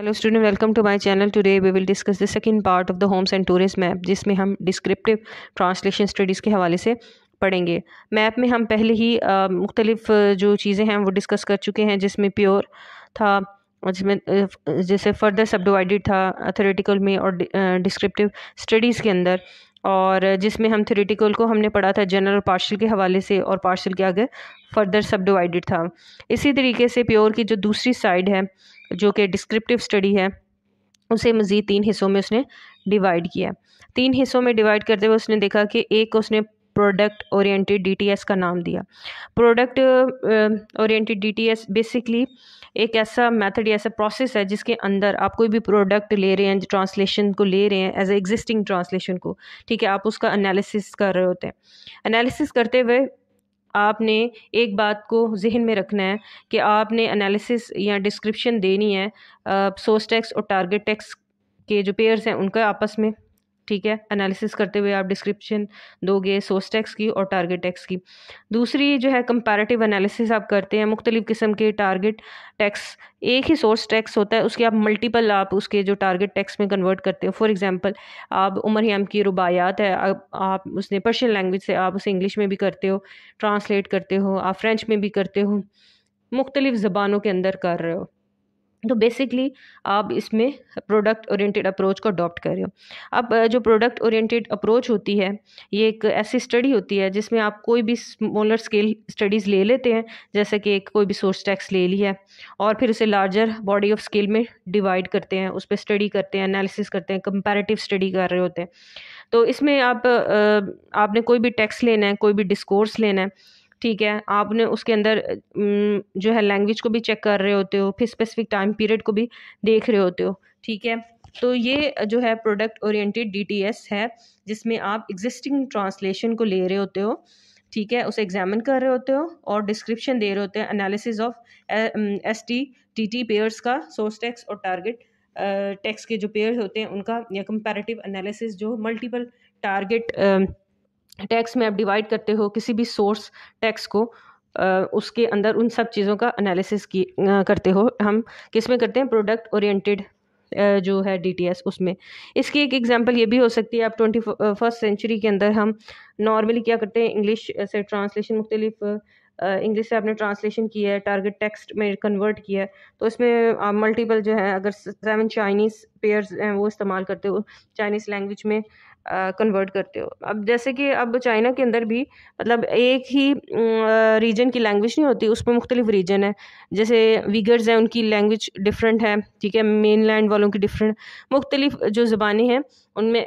hello student welcome to my channel today we will discuss the second part of the homes and tourist map जिसमें हम descriptive translation studies के हवाले से पढ़ेंगे map में हम पहले ही मुख्तलिफ जो चीज़ें हैं वो डिस्कस कर चुके हैं जिसमें प्योर था जिसमें जैसे फर्दर सब डिवाइडेड था अथोरेटिकल में और डिस्क्रिप्टिव स्टडीज़ के अंदर और जिसमें हम थ्योरेटिकल को हमने पढ़ा था जनरल पार्शल के हवाले से और पार्शल के आगे फर्दर सब डिवाइडेड था इसी तरीके से प्योर की जो दूसरी साइड है जो कि डिस्क्रिप्टिव स्टडी है उसे मज़ीद तीन हिस्सों में उसने डिवाइड किया तीन हिस्सों में डिवाइड करते हुए उसने देखा कि एक उसने प्रोडक्ट ओरिएंटेड डीटीएस का नाम दिया प्रोडक्ट ओरिएंटेड डीटीएस बेसिकली एक ऐसा मेथड या ऐसा प्रोसेस है जिसके अंदर आप कोई भी प्रोडक्ट ले रहे हैं ट्रांसलेशन को ले रहे हैं एज ए एग्जिस्टिंग ट्रांसलेशन को ठीक है आप उसका एनालिसिस कर रहे होते हैं एनालिसिस करते हुए आपने एक बात को जहन में रखना है कि आपने एनालिसिस या डिस्क्रिप्शन देनी है सोर्स टैक्स और टारगेट टैक्स के जो पेयर्स हैं उनका आपस में ठीक है एनालिसिस करते हुए आप डिस्क्रिप्शन दोगे सोर्स टैक्स की और टारगेट टैक्स की दूसरी जो है कंपैरेटिव एनालिसिस आप करते हैं मुख्तलिफ़ किस्म के टारगेट टैक्स एक ही सोर्स टैक्स होता है उसके आप मल्टीपल आप उसके जो टारगेट टैक्स में कन्वर्ट करते हो फॉर एग्जांपल आप उमर ह्याम की रुबायात है आप, आप उसने पर्शियन लैंग्वेज से आप उसे इंग्लिश में भी करते हो ट्रांसलेट करते हो आप फ्रेंच में भी करते हो मुख्तलिफ़ ज़बानों के अंदर कर रहे हो तो बेसिकली आप इसमें प्रोडक्ट ओरिएंटेड अप्रोच को अडॉप्ट कर रहे हो अब जो प्रोडक्ट ओरिएंटेड अप्रोच होती है ये एक ऐसी स्टडी होती है जिसमें आप कोई भी स्मॉलर स्केल स्टडीज़ ले लेते हैं जैसे कि एक कोई भी सोर्स टैक्स ले लिया और फिर उसे लार्जर बॉडी ऑफ स्केल में डिवाइड करते हैं उस पर स्टडी करते हैं एनालिसिस करते हैं कंपेरेटिव स्टडी कर रहे होते हैं तो इसमें आप आपने कोई भी टैक्स लेना है कोई भी डिस्कोर्स लेना है ठीक है आपने उसके अंदर जो है लैंग्वेज को भी चेक कर रहे होते हो फिर स्पेसिफिक टाइम पीरियड को भी देख रहे होते हो ठीक है तो ये जो है प्रोडक्ट ओरिएंटेड डीटीएस है जिसमें आप एग्जिस्टिंग ट्रांसलेशन को ले रहे होते हो ठीक है उसे एग्जामिन कर रहे होते हो और डिस्क्रिप्शन दे रहे होते हैं analysis of S T T T pairs का सोर्स टैक्स और टारगेट टेक्स के जो पेयर्स होते हैं उनका या कंपैरेटिव एनालिसिस जो मल्टीपल टारगेट टैक्स में आप डिवाइड करते हो किसी भी सोर्स टैक्स को उसके अंदर उन सब चीज़ों का एनालिसिस की करते हो हम किस में करते हैं प्रोडक्ट ओरिएंटेड जो है डी उसमें इसकी एक एग्जांपल ये भी हो सकती है आप ट्वेंटी फर्स्ट सेंचुरी के अंदर हम नॉर्मली क्या करते हैं इंग्लिश से ट्रांसलेशन मुख्तलिफ इंग्लिश से आपने ट्रांसलेशन किया है टारगेट टेक्स्ट में कन्वर्ट किया है तो इसमें आप मल्टीपल जो है अगर सेवन चाइनीज़ पेयर्स eh, वो इस्तेमाल करते हो चाइनीज़ लैंग्वेज में कन्वर्ट करते हो अब जैसे कि अब चाइना के अंदर भी मतलब एक ही रीजन की लैंग्वेज नहीं होती उसमें मुख्तलिफ रीजन है जैसे वीगर्स हैं उनकी लैंग्वेज डिफरेंट है ठीक है मेन लैंड वालों की डिफरेंट मुख्तलिफ जो ज़बानें हैं उनमें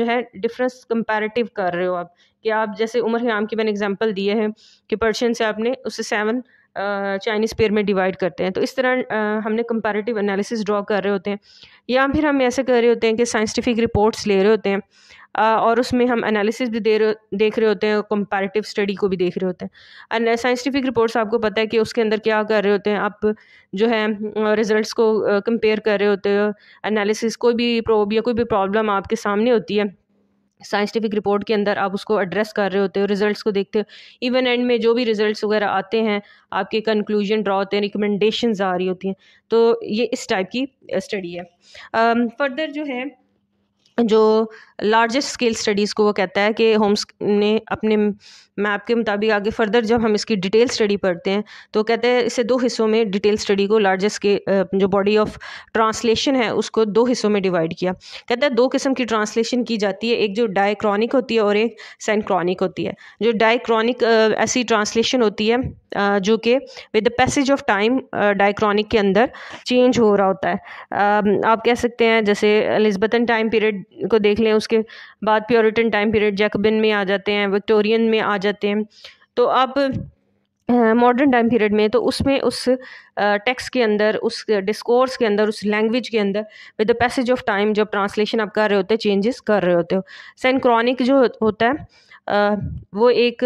जो है डिफरेंस कंपेरेटिव कर रहे हो आप कि आप जैसे उमर ख़्याम की मैंने एग्जाम्पल दिया है कि पर्शियन से आपने उससे सेवन चाइनीज़ पेयर में डिवाइड करते हैं तो इस तरह हमने कंपैरेटिव एनालिसिस ड्रॉ कर रहे होते हैं या फिर हम ऐसे कर रहे होते हैं कि साइंटिफिक रिपोर्ट्स ले रहे होते हैं और उसमें हम एनालिसिस भी दे रहे देख रहे होते हैं कंपैरेटिव स्टडी को भी देख रहे होते हैं साइंटिफिक रिपोर्ट्स आपको पता है कि उसके अंदर क्या कर रहे होते हैं आप जो है रिज़ल्ट को कंपेयर कर रहे होते हो एनालिसिस कोई भी प्रॉब या कोई भी प्रॉब्लम आपके सामने होती है साइंटिफिक रिपोर्ट के अंदर आप उसको एड्रेस कर रहे होते हो रिजल्ट्स को देखते हो इवन एंड में जो भी रिजल्ट्स वगैरह आते हैं आपके कंक्लूजन ड्रा होते हैं रिकमेंडेशंस आ रही होती हैं तो ये इस टाइप की स्टडी है फर्दर um, जो है जो लार्जेस्ट स्केल स्टडीज़ को वो कहता है कि होम्स ने अपने मैप के मुताबिक आगे फर्दर जब हम इसकी डिटेल स्टडी पढ़ते हैं तो कहते हैं इसे दो हिस्सों में डिटेल स्टडी को लार्जेस्ट के जो बॉडी ऑफ ट्रांसलेशन है उसको दो हिस्सों में डिवाइड किया कहता है दो किस्म की ट्रांसलेशन की जाती है एक जो डायक्रॉनिक होती है और एक सेंक्रॉनिक होती है जो डायक्रॉनिक ऐसी ट्रांसलेशन होती है जो कि with the passage of time diachronic के अंदर चेंज हो रहा होता है आप कह सकते हैं जैसे अलिजबतन टाइम पीरियड को देख लें उसके बाद प्योरिटन टाइम पीरियड जैकबिन में आ जाते हैं विक्टोरियन में आ जाते हैं तो आप मॉडर्न टाइम पीरियड में तो उसमें उस टेक्स्ट के अंदर उस डिस्कोर्स के अंदर उस लैंग्वेज के अंदर with the passage of time जब ट्रांसलेशन आप कर रहे होते हो चेंजेस कर रहे होते हो सैनक्रॉनिक जो होता है वो एक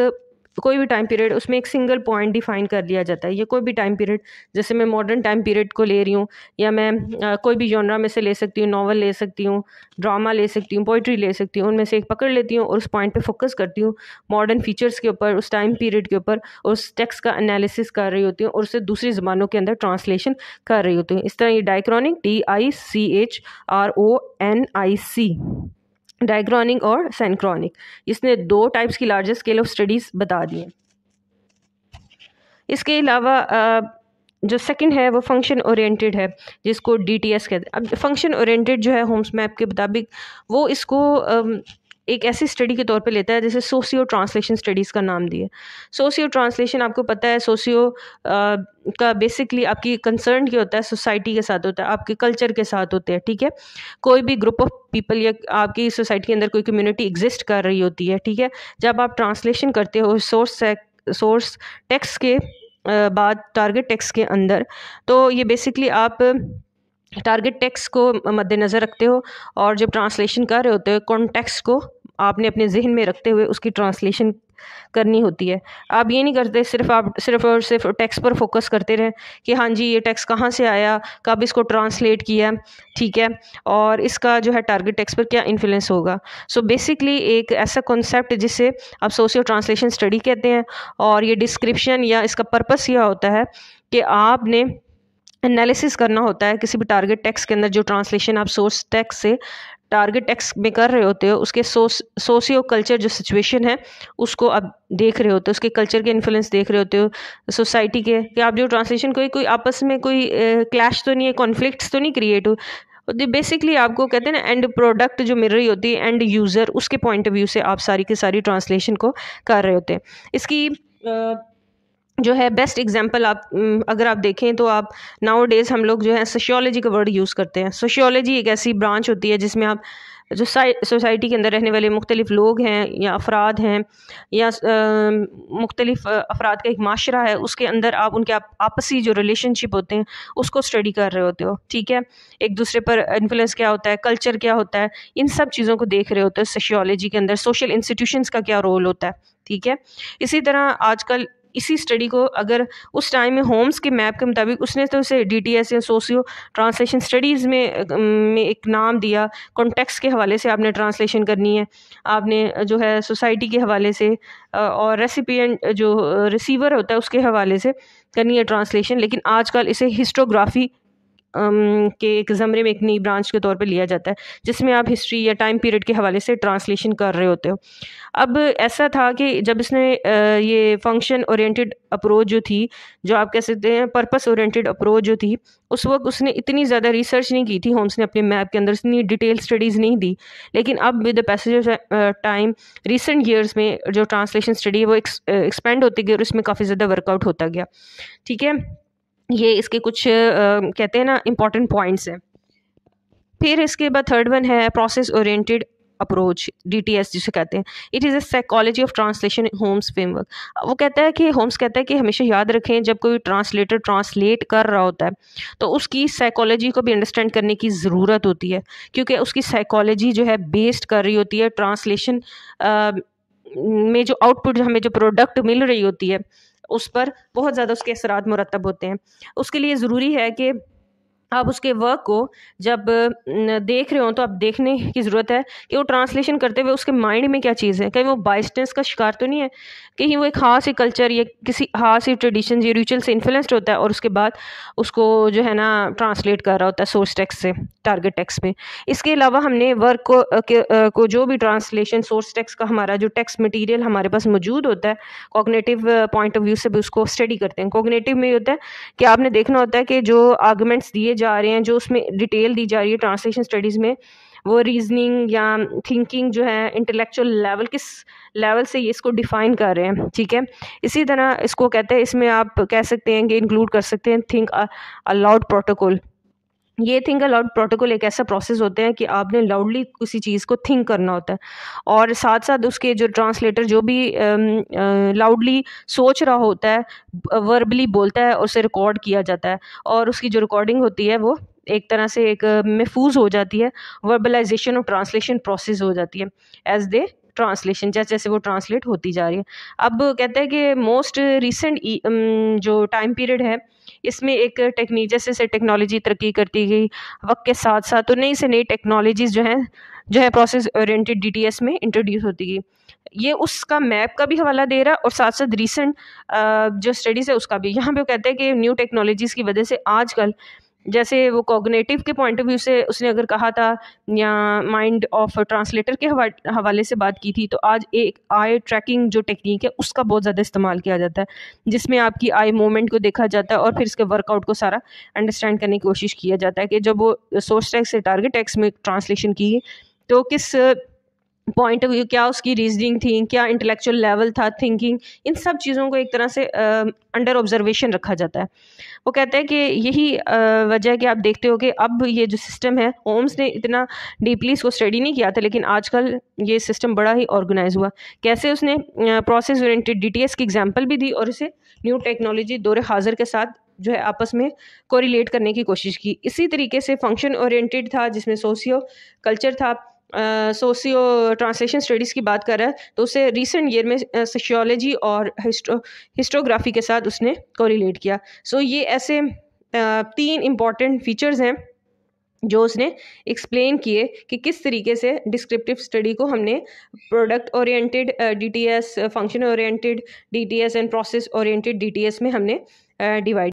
कोई भी टाइम पीरियड उसमें एक सिंगल पॉइंट डिफाइन कर लिया जाता है या कोई भी टाइम पीरियड जैसे मैं मॉडर्न टाइम पीरियड को ले रही हूँ या मैं आ, कोई भी जॉनरा में से ले सकती हूँ नावल ले सकती हूँ ड्रामा ले सकती हूँ पोइट्री ले सकती हूँ उनमें से एक पकड़ लेती हूँ और उस पॉइंट पर फोकस करती हूँ मॉडर्न फीचर्स के ऊपर उस टाइम पीरियड के ऊपर और उस टेक्स का एनालिसिस कर रही होती हूँ और उसे दूसरी ज़बानों के अंदर ट्रांसलेशन कर रही होती हूँ इस तरह ये diachronic D I C H R O N I C diachronic और सेंक्रॉनिक इसने दो टाइप्स की लार्जेस्ट स्केल ऑफ स्टडीज़ बता दी हैं इसके अलावा जो सेकंड है वो फंक्शन ओरिएंटेड है जिसको डीटीएस कहते हैं अब फंक्शन ओरिएंटेड जो है होम्स मैप के मुताबिक वो इसको एक ऐसी स्टडी के तौर पे लेता है जैसे सोशियो ट्रांसलेशन स्टडीज़ का नाम दिया सोशियो ट्रांसलेशन आपको पता है सोशियो का बेसिकली आपकी कंसर्न क्या होता है सोसाइटी के साथ होता है आपके कल्चर के साथ होते हैं ठीक है कोई भी ग्रुप ऑफ पीपल या आपकी सोसाइटी के अंदर कोई कम्युनिटी एग्जिस्ट कर रही होती है ठीक है जब आप ट्रांसलेशन करते हो सोर्स सोर्स टेक्स के बाद टारगेट टेक्स के अंदर तो ये बेसिकली आप टारगेट टेक्स को मद्देनज़र रखते हो और जब ट्रांसलेशन कर रहे होते हो कॉन्टेक्स को आपने अपने जहन में रखते हुए उसकी ट्रांसलेशन करनी होती है आप ये नहीं करते सिर्फ आप सिर्फ और सिर्फ टैक्स पर फोकस करते रहें कि हाँ जी ये टैक्स कहाँ से आया कब इसको ट्रांसलेट किया ठीक है और इसका जो है टारगेट टैक्स पर क्या इन्फ्लुएंस होगा सो so बेसिकली एक ऐसा कॉन्सेप्ट जिसे आप सोशियो ट्रांसलेशन स्टडी कहते हैं और ये डिस्क्रिप्शन या इसका पर्पस यह होता है कि आपने एनालिसिस करना होता है किसी भी टारगेट टैक्स के अंदर जो ट्रांसलेशन आप सोर्स टैक्स से टारगेट एक्स में कर रहे होते हो उसके सोस सोशियो कल्चर जो सिचुएशन है उसको आप देख रहे होते हो उसके कल्चर के इन्फ्लुएंस देख रहे होते हो सोसाइटी के कि आप जो ट्रांसलेशन कोई कोई आपस में कोई क्लैश तो नहीं है कॉन्फ्लिक्ट्स तो नहीं क्रिएट हो बेसिकली आपको कहते हैं ना एंड प्रोडक्ट जो मिल रही होती है एंड यूज़र उसके पॉइंट ऑफ व्यू से आप सारी की सारी ट्रांसलेशन को कर रहे होते हैं इसकी जो है बेस्ट एग्जांपल आप mm, अगर आप देखें तो आप नाउ डेज़ हम लोग जो है सोशियोलॉजी का वर्ड यूज़ करते हैं सोशियोलॉजी एक ऐसी ब्रांच होती है जिसमें आप जो सोसाइटी के अंदर रहने वाले मुख्तलिफ लोग हैं या अफराद हैं या मुख्तलिफ अफराद का एक माशरा है उसके अंदर आप उनके आप, आपसी जो रिलेशनशिप होते हैं उसको स्टडी कर रहे होते हो ठीक है एक दूसरे पर इन्फ्लुएंस क्या होता है कल्चर क्या होता है इन सब चीज़ों को देख रहे होते हो सोशियोलॉजी के अंदर सोशल इंस्टीट्यूशन का क्या रोल होता है ठीक है इसी तरह आजकल इसी स्टडी को अगर उस टाइम में होम्स के मैप के मुताबिक उसने तो उसे डी टी एस या सोशियो ट्रांसलेशन स्टडीज़ में में एक नाम दिया कॉन्टेक्स्ट के हवाले से आपने ट्रांसलेशन करनी है आपने जो है सोसाइटी के हवाले से और रेसिपियन जो रिसीवर होता है उसके हवाले से करनी है ट्रांसलेशन लेकिन आजकल इसे हिस्टोग्राफी के एक ज़मरे में एक नई ब्रांच के तौर पे लिया जाता है जिसमें आप हिस्ट्री या टाइम पीरियड के हवाले से ट्रांसलेशन कर रहे होते हो अब ऐसा था कि जब इसने ये फंक्शन ओरिएंटेड अप्रोच जो थी जो आप कह सकते हैं पर्पस ओरिएंटेड अप्रोच जो थी उस वक्त उसने इतनी ज़्यादा रिसर्च नहीं की थी होम्स ने अपने मैप के अंदर इतनी डिटेल स्टडीज़ नहीं दी लेकिन अब with the passage of time recent years में जो ट्रांसलेशन स्टडी है वो एक्सपेंड होती गई और उसमें काफ़ी ज़्यादा वर्कआउट होता गया ठीक है ये इसके कुछ कहते हैं ना इम्पॉर्टेंट पॉइंट्स हैं फिर इसके बाद थर्ड वन है प्रोसेस ओरिएंटेड अप्रोच डीटीएस जिसे कहते हैं it is a psychology of translation Holmes framework वो कहता है कि होम्स कहता है कि हमेशा याद रखें जब कोई ट्रांसलेटर ट्रांसलेट कर रहा होता है तो उसकी साइकोलॉजी को भी अंडरस्टैंड करने की ज़रूरत होती है क्योंकि उसकी साइकोलॉजी जो है बेस्ड कर रही होती है ट्रांसलेशन में जो आउटपुट हमें जो प्रोडक्ट मिल रही होती है उस पर बहुत ज़्यादा उसके असरा मुरतब होते हैं उसके लिए ज़रूरी है कि आप उसके वर्क को जब देख रहे हो तो आप देखने की ज़रूरत है कि वो ट्रांसलेशन करते हुए उसके माइंड में क्या चीज़ है कहीं वो बाइस्टेंस का शिकार तो नहीं है कहीं वो एक खास ही कल्चर या किसी खास ही ट्रेडिशन या रिचुअल से इन्फ्लुएंस्ड होता है और उसके बाद उसको जो है ना ट्रांसलेट कर रहा होता है सोर्स टेक्स से टारगेट टेक्स में इसके अलावा हमने वर्क को को जो भी ट्रांसलेशन सोर्स टेक्स का हमारा जो टैक्स मटीरियल हमारे पास मौजूद होता है कॉग्नेटिव पॉइंट ऑफ व्यू से भी उसको स्टडी करते हैं कॉग्नेटिव में ये होता है कि आपने देखना होता है कि जो आर्गूमेंट्स दिए जा रहे हैं जो उसमें डिटेल दी जा रही है ट्रांसलेशन स्टडीज़ में वो रीजनिंग या थिंकिंग जो है इंटेलेक्चुअल लेवल किस लेवल से ये इसको डिफाइन कर रहे हैं ठीक है इसी तरह इसको कहते हैं इसमें आप कह सकते हैं कि इंक्लूड कर सकते हैं थिंक अलाउड प्रोटोकॉल ये थिंक अलाउड प्रोटोकॉल एक ऐसा प्रोसेस होता है कि आपने लाउडली किसी चीज़ को थिंक करना होता है और साथ साथ उसके जो ट्रांसलेटर जो भी लाउडली सोच रहा होता है वर्बली बोलता है उसे रिकॉर्ड किया जाता है और उसकी जो रिकॉर्डिंग होती है वो एक तरह से एक महफूज हो जाती है वर्बलाइजेशन और ट्रांसलेशन प्रोसेस हो जाती है एज दे ट्रांसलेशन जैसे जैसे वो ट्रांसलेट होती जा रही है अब कहते हैं कि मोस्ट रिसेंट e, um, जो टाइम पीरियड है इसमें एक टेक्निक जैसे जैसे टेक्नोलॉजी तरक्की करती गई वक्त के साथ साथ तो नई से नई टेक्नोलॉजीज़ जो हैं जो है प्रोसेस ओरिएंटेड डीटीएस में इंट्रोड्यूस होती गई ये उसका मैप का भी हवाला दे रहा है और साथ साथ रिसेंट जो स्टडीज़ है उसका भी यहाँ पे कहते हैं कि न्यू टेक्नोलॉजीज़ की वजह से आजकल जैसे वो कॉग्नेटिव के पॉइंट ऑफ व्यू से उसने अगर कहा था या माइंड ऑफ ट्रांसलेटर के हवाले से बात की थी तो आज एक आई ट्रैकिंग जो टेक्निक है उसका बहुत ज़्यादा इस्तेमाल किया जाता है जिसमें आपकी आई मूवमेंट को देखा जाता है और फिर इसके वर्कआउट को सारा अंडरस्टैंड करने की कोशिश किया जाता है कि जब वो सोर्स टैक्स से टारगेट टैक्स में ट्रांसलेशन की तो किस पॉइंट ऑफ व्यू क्या उसकी रीजनिंग थी क्या इंटेलेक्चुअल लेवल था थिंकिंग इन सब चीज़ों को एक तरह से अंडर ऑब्जर्वेशन रखा जाता है वो कहते हैं कि यही वजह है कि आप देखते हो कि अब ये जो सिस्टम है ओम्स ने इतना डीपली इसको स्टडी नहीं किया था लेकिन आजकल ये सिस्टम बड़ा ही ऑर्गेनाइज हुआ कैसे उसने प्रोसेस ओरिएंटेड डीटीएस की एग्जाम्पल भी दी और इसे न्यू टेक्नोलॉजी दौरे हाजिर के साथ जो है आपस में कोरिलेट करने की कोशिश की इसी तरीके से फंक्शन ओरिएंटेड था जिसमें सोशियो कल्चर था सोशियो ट्रांसलेशन स्टडीज़ की बात कर रहा है तो उसे रिसेंट ईयर में सोशियोलॉजी और हिस्टो हिस्टोग्राफी के साथ उसने कोरिलेट किया सो so, ये ऐसे तीन इम्पॉर्टेंट फीचर्स हैं जो उसने एक्सप्लेन किए कि किस तरीके से डिस्क्रिप्टिव स्टडी को हमने product oriented DTS function oriented DTS and process oriented DTS में हमने डिवाइड uh,